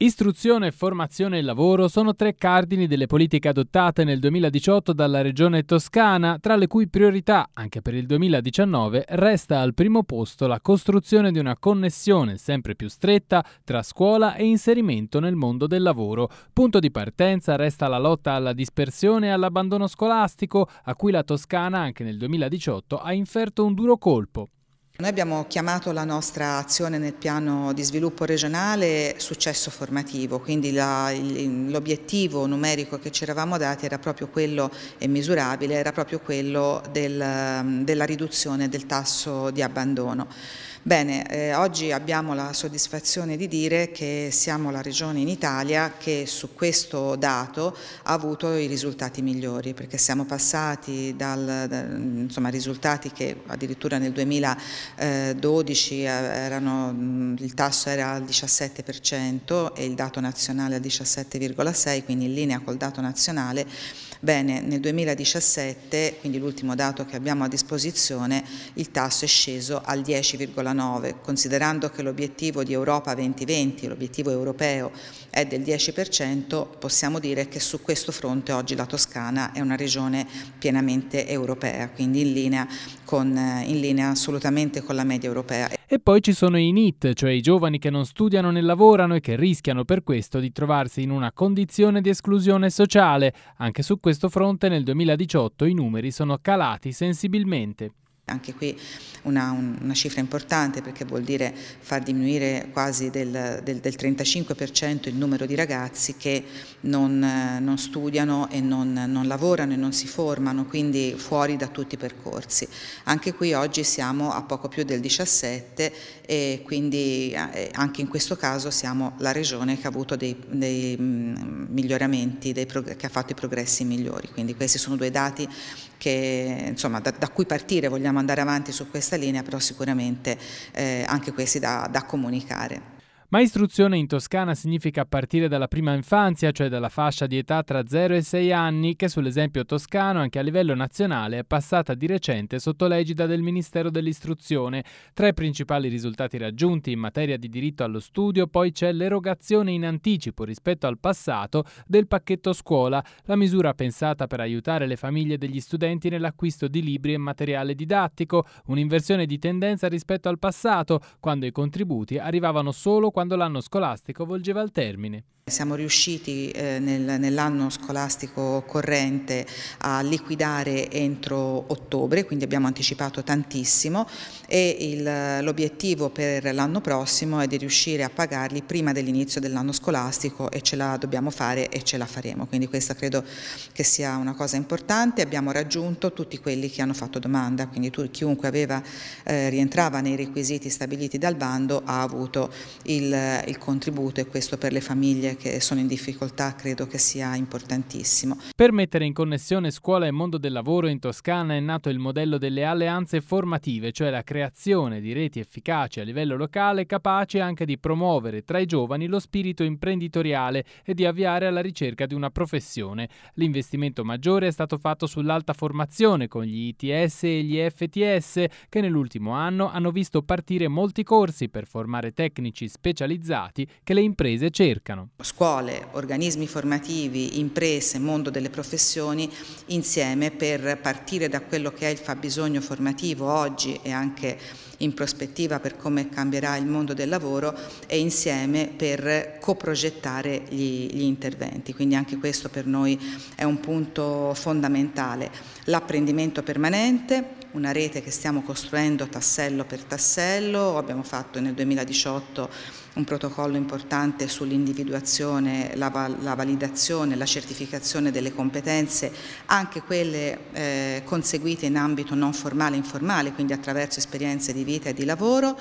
Istruzione, formazione e lavoro sono tre cardini delle politiche adottate nel 2018 dalla Regione Toscana, tra le cui priorità, anche per il 2019, resta al primo posto la costruzione di una connessione sempre più stretta tra scuola e inserimento nel mondo del lavoro. Punto di partenza resta la lotta alla dispersione e all'abbandono scolastico, a cui la Toscana anche nel 2018 ha inferto un duro colpo. Noi abbiamo chiamato la nostra azione nel piano di sviluppo regionale successo formativo, quindi l'obiettivo numerico che ci eravamo dati era proprio quello e misurabile, era proprio quello del, della riduzione del tasso di abbandono. Bene, eh, oggi abbiamo la soddisfazione di dire che siamo la regione in Italia che su questo dato ha avuto i risultati migliori, perché siamo passati dal, da, insomma, risultati che addirittura nel 2012 eh, erano, mm, il tasso era al 17% e il dato nazionale al 17,6%, quindi in linea col dato nazionale. Bene, nel 2017, quindi l'ultimo dato che abbiamo a disposizione, il tasso è sceso al 10,9%. 2019, considerando che l'obiettivo di Europa 2020, l'obiettivo europeo, è del 10%, possiamo dire che su questo fronte oggi la Toscana è una regione pienamente europea, quindi in linea, con, eh, in linea assolutamente con la media europea. E poi ci sono i NIT, cioè i giovani che non studiano né lavorano e che rischiano per questo di trovarsi in una condizione di esclusione sociale. Anche su questo fronte nel 2018 i numeri sono calati sensibilmente. Anche qui una, una, cifra importante perché vuol dire far diminuire quasi del, del, del 35% il numero di ragazzi che non, eh, non studiano e non, non, lavorano e non si formano, quindi fuori da tutti i percorsi. Anche qui oggi siamo a poco più del 17 e quindi eh, eh, anche in questo caso siamo la regione che ha avuto dei, dei mm, miglioramenti, dei che ha fatto i progressi migliori. Quindi questi sono due dati che, insomma, da, da cui partire vogliamo andare avanti su questa linea, però sicuramente eh, anche questi da, da comunicare. Ma istruzione in Toscana significa partire dalla prima infanzia, cioè dalla fascia di età tra 0 e 6 anni, che sull'esempio toscano anche a livello nazionale è passata di recente sotto l'egida del Ministero dell'Istruzione. Tra i principali risultati raggiunti in materia di diritto allo studio poi c'è l'erogazione in anticipo rispetto al passato del pacchetto scuola, la misura pensata per aiutare le famiglie degli studenti nell'acquisto di libri e materiale didattico, un'inversione di tendenza rispetto al passato, quando i contributi arrivavano solo quando l'anno scolastico volgeva al termine. Siamo riusciti eh, nell'anno scolastico corrente a liquidare entro ottobre, quindi abbiamo anticipato tantissimo e l'obiettivo per l'anno prossimo è di riuscire a pagarli prima dell'inizio dell'anno scolastico e ce la dobbiamo fare e ce la faremo. Quindi questa credo che sia una cosa importante. Abbiamo raggiunto tutti quelli che hanno fatto domanda, quindi tu, chiunque aveva, eh, rientrava nei requisiti stabiliti dal bando ha avuto il, il contributo e questo per le famiglie che sono in difficoltà credo che sia importantissimo. Per mettere in connessione scuola e mondo del lavoro in Toscana è nato il modello delle alleanze formative, cioè la creazione di reti efficaci a livello locale capace anche di promuovere tra i giovani lo spirito imprenditoriale e di avviare alla ricerca di una professione. L'investimento maggiore è stato fatto sull'alta formazione con gli ITS e gli FTS che nell'ultimo anno hanno visto partire molti corsi per formare tecnici specializzati che le imprese cercano scuole, organismi formativi, imprese, mondo delle professioni insieme per partire da quello che è il fabbisogno formativo oggi e anche in prospettiva per come cambierà il mondo del lavoro e insieme per coprogettare gli, gli interventi. Quindi anche questo per noi è un punto fondamentale. L'apprendimento permanente, una rete che stiamo costruendo tassello per tassello, abbiamo fatto nel 2018 un protocollo importante sull'individuazione, la, la, validazione, la certificazione delle competenze, anche quelle eh, conseguite in ambito non formale e informale, quindi attraverso esperienze di vita e di lavoro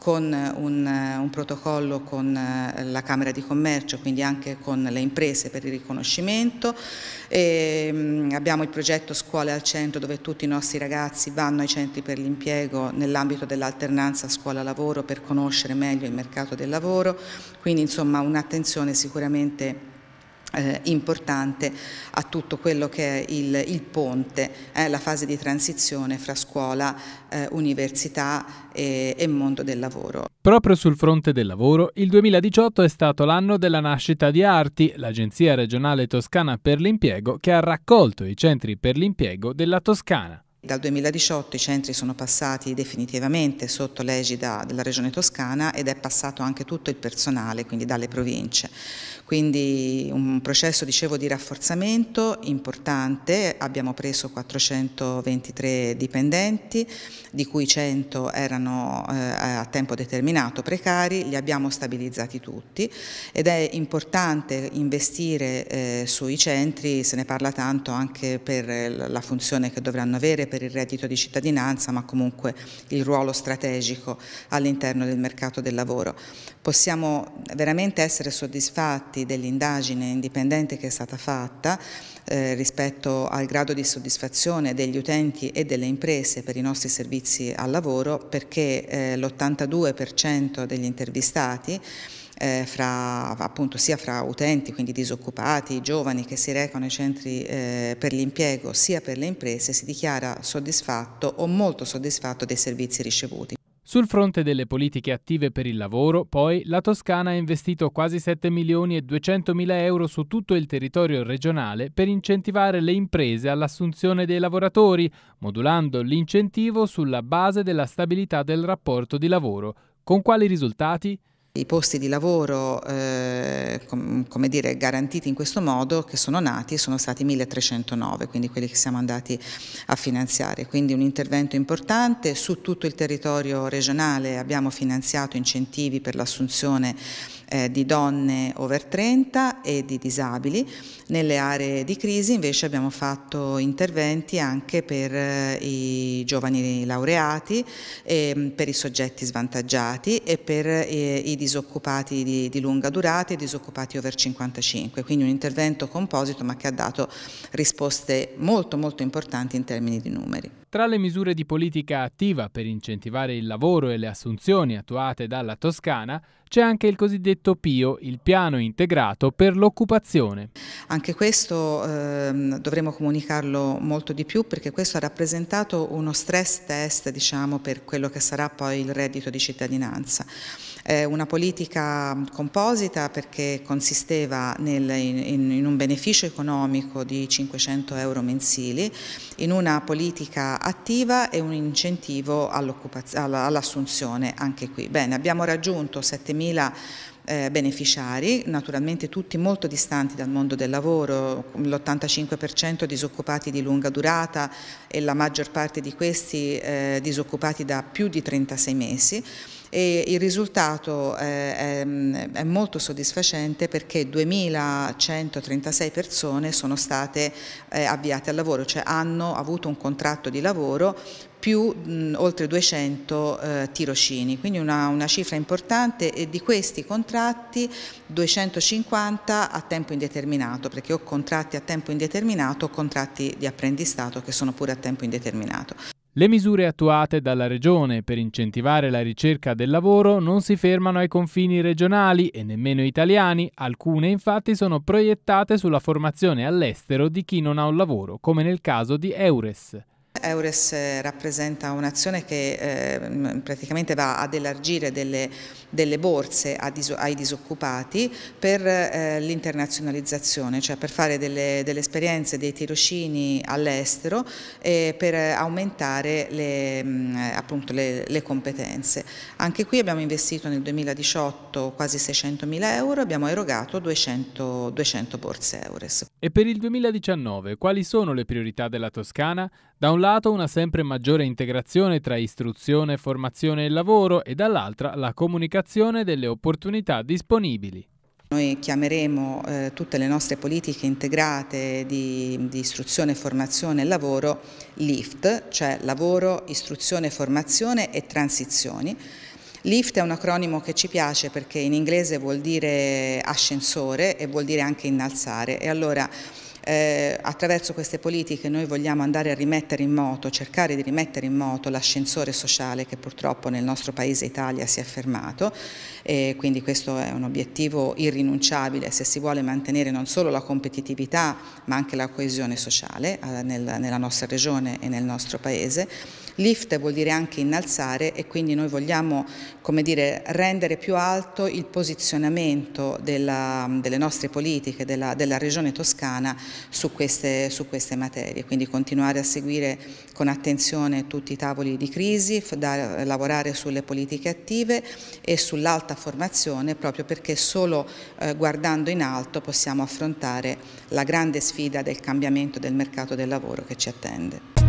con un, un protocollo con eh, la Camera di Commercio, quindi anche con le imprese per il riconoscimento. E, ehm, abbiamo il progetto Scuole al Centro dove tutti i nostri ragazzi vanno ai centri per l'impiego nell'ambito dell'alternanza scuola-lavoro per conoscere meglio il mercato del lavoro, quindi insomma un'attenzione sicuramente importante eh, importante a tutto quello che è il, il ponte, eh, la fase di transizione fra scuola, eh, università e, e mondo del lavoro. Proprio sul fronte del lavoro, il 2018 è stato l'anno della nascita di Arti, l'Agenzia regionale toscana per l'impiego, che ha raccolto i centri per l'impiego della Toscana. Dal 2018 i centri sono passati definitivamente sotto l'egida della Regione Toscana ed è passato anche tutto il personale, quindi dalle province. Quindi un processo, dicevo, di rafforzamento importante, abbiamo preso 423 dipendenti, di cui 100 erano eh, a tempo determinato precari, li abbiamo stabilizzati tutti ed è importante investire eh, sui centri, se ne parla tanto anche per la funzione che dovranno avere per il reddito di cittadinanza, ma comunque il ruolo strategico all'interno del mercato del lavoro. Possiamo veramente essere soddisfatti dell'indagine indipendente che è stata fatta eh, rispetto al grado di soddisfazione degli utenti e delle imprese per i nostri servizi al lavoro perché eh, l'82% degli intervistati eh, fra, appunto, sia fra utenti, quindi disoccupati, giovani che si recano ai centri eh, per l'impiego, sia per le imprese, si dichiara soddisfatto o molto soddisfatto dei servizi ricevuti. Sul fronte delle politiche attive per il lavoro, poi, la Toscana ha investito quasi 7 milioni e 200 mila euro su tutto il territorio regionale per incentivare le imprese all'assunzione dei lavoratori, modulando l'incentivo sulla base della stabilità del rapporto di lavoro. Con quali risultati? i posti di lavoro eh, com, come dire, garantiti in questo modo che sono nati sono stati 1309, quindi quelli che siamo andati a finanziare. Quindi un intervento importante, su tutto il territorio regionale abbiamo finanziato incentivi per l'assunzione eh, di donne over 30 e di disabili. Nelle aree di crisi invece abbiamo fatto interventi anche per eh, i giovani laureati, eh, per i soggetti svantaggiati e per eh, i disoccupati di, di, lunga durata e disoccupati over 55, quindi un intervento composito ma che ha dato risposte molto molto importanti in termini di numeri. Tra le misure di politica attiva per incentivare il lavoro e le assunzioni attuate dalla Toscana c'è anche il cosiddetto PIO, il piano integrato per l'occupazione. Anche questo eh, dovremo comunicarlo molto di più perché questo ha rappresentato uno stress test diciamo, per quello che sarà poi il reddito di cittadinanza. Eh, una politica composita perché consisteva nel, in, in un beneficio economico di 500 euro mensili, in una politica attiva e un incentivo all'assunzione anche qui. Bene, abbiamo raggiunto 7.000 eh, beneficiari, naturalmente tutti molto distanti dal mondo del lavoro, l'85% disoccupati di lunga durata e la maggior parte di questi eh, disoccupati da più di 36 mesi. E il risultato eh, è, mm, è molto soddisfacente perché 2136 persone sono state eh, avviate al lavoro, cioè hanno avuto un contratto di lavoro più mh, oltre 200 eh, tirocini, quindi una, una, cifra importante e di questi contratti 250 a tempo indeterminato, perché ho contratti a tempo indeterminato o contratti di apprendistato che sono pure a tempo indeterminato. Le misure attuate dalla Regione per incentivare la ricerca del lavoro non si fermano ai confini regionali e nemmeno italiani, alcune infatti sono proiettate sulla formazione all'estero di chi non ha un lavoro, come nel caso di Eures. Eures rappresenta un'azione che eh, praticamente va ad elargire delle, delle borse ai disoccupati per eh, l'internazionalizzazione, cioè per fare delle, delle esperienze, dei tirocini all'estero e per aumentare le, appunto le, le competenze. Anche qui abbiamo investito nel 2018 quasi 600 mila euro, abbiamo erogato 200, 200 borse Eures. E per il 2019 quali sono le priorità della Toscana? Da un lato lato una sempre maggiore integrazione tra istruzione, formazione e lavoro e dall'altra la comunicazione delle opportunità disponibili. Noi chiameremo eh, tutte le nostre politiche integrate di, di istruzione, formazione e lavoro LIFT, cioè lavoro, istruzione, formazione e transizioni. LIFT è un acronimo che ci piace perché in inglese vuol dire ascensore e vuol dire anche innalzare e allora eh, attraverso queste politiche noi vogliamo andare a rimettere in moto, cercare di rimettere in moto l'ascensore sociale che purtroppo nel nostro paese Italia si è fermato e quindi questo è un obiettivo irrinunciabile se si vuole mantenere non solo la competitività ma anche la coesione sociale eh, nel, nella nostra regione e nel nostro paese. Lift vuol dire anche innalzare e quindi noi vogliamo dire, rendere più alto il posizionamento della, delle nostre politiche, della, della regione toscana su queste, su queste, materie, quindi continuare a seguire con attenzione tutti i tavoli di crisi, da, lavorare sulle politiche attive e sull'alta formazione proprio perché solo eh, guardando in alto possiamo affrontare la grande sfida del cambiamento del mercato del lavoro che ci attende.